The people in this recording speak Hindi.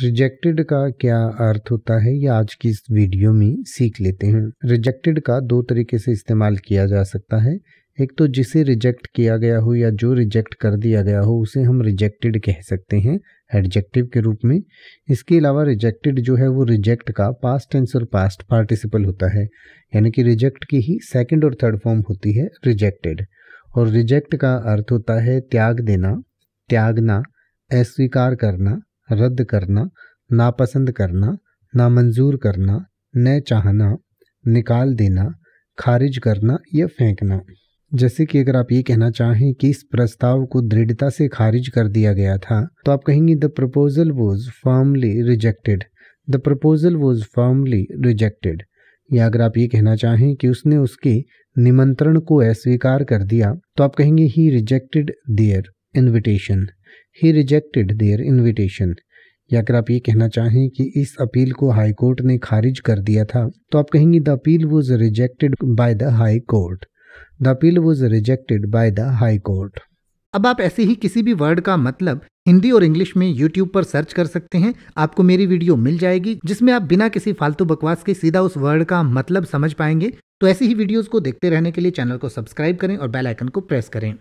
रिजेक्टेड का क्या अर्थ होता है ये आज की इस वीडियो में सीख लेते हैं रिजेक्टेड का दो तरीके से इस्तेमाल किया जा सकता है एक तो जिसे रिजेक्ट किया गया हो या जो रिजेक्ट कर दिया गया हो उसे हम रिजेक्टेड कह सकते हैं एडजेक्टिव के रूप में इसके अलावा रिजेक्टेड जो है वो रिजेक्ट का पास्ट टेंस और पास्ट पार्टिसिपल होता है यानी कि रिजेक्ट की ही सेकेंड और थर्ड फॉर्म होती है रिजेक्टेड और रिजेक्ट का अर्थ होता है त्याग देना त्यागना अस्वीकार करना रद्द करना नापसंद करना नामंजूर करना न चाहना निकाल देना खारिज करना या फेंकना जैसे कि अगर आप ये कहना चाहें कि इस प्रस्ताव को दृढ़ता से खारिज कर दिया गया था तो आप कहेंगे the proposal was formally rejected the proposal was formally rejected या अगर आप ये कहना चाहें कि उसने उसके निमंत्रण को अस्वीकार कर दिया तो आप कहेंगे he rejected their invitation he rejected their invitation या अगर आप ये कहना चाहें कि इस अपील को हाई कोर्ट ने खारिज कर दिया था तो आप कहेंगे the appeal was rejected by the high court the appeal was rejected by the high court अब आप ऐसे ही किसी भी वर्ड का मतलब हिंदी और इंग्लिश में यूट्यूब पर सर्च कर सकते हैं आपको मेरी वीडियो मिल जाएगी जिसमें आप बिना किसी फालतू बकवास के सीधा उस वर्ड का मतलब समझ पाएंगे तो ऐसी ही वीडियोस को देखते रहने के लिए चैनल को सब्सक्राइब करें और बेल आइकन को प्रेस करें